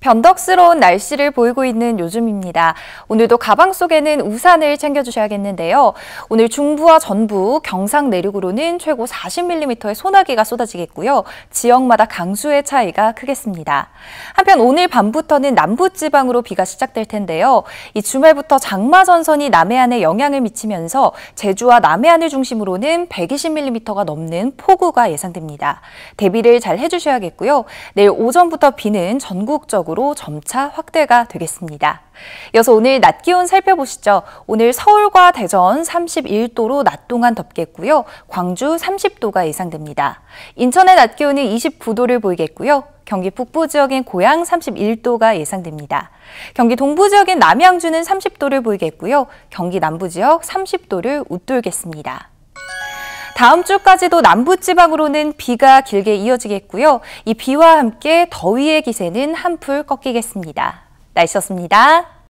변덕스러운 날씨를 보이고 있는 요즘입니다. 오늘도 가방 속에는 우산을 챙겨주셔야겠는데요. 오늘 중부와 전북 경상 내륙으로는 최고 40mm의 소나기가 쏟아지겠고요. 지역마다 강수의 차이가 크겠습니다. 한편 오늘 밤부터는 남부지방으로 비가 시작될 텐데요. 이 주말부터 장마전선이 남해안에 영향을 미치면서 제주와 남해안을 중심으로는 120mm가 넘는 폭우가 예상됩니다. 대비를 잘 해주셔야겠고요. 내일 오전부터 비는 전국적으로 지역으로 점차 확대가 되겠습니다. 이어서 오늘 낮 기온 살펴보시죠. 오늘 서울과 대전 31도로 낮 동안 덥겠고요. 광주 30도가 예상됩니다. 인천의 낮 기온은 29도를 보이겠고요. 경기 북부 지역인 고양 31도가 예상됩니다. 경기 동부 지역인 남양주는 30도를 보이겠고요. 경기 남부 지역 30도를 웃돌겠습니다. 다음 주까지도 남부지방으로는 비가 길게 이어지겠고요. 이 비와 함께 더위의 기세는 한풀 꺾이겠습니다. 날씨였습니다.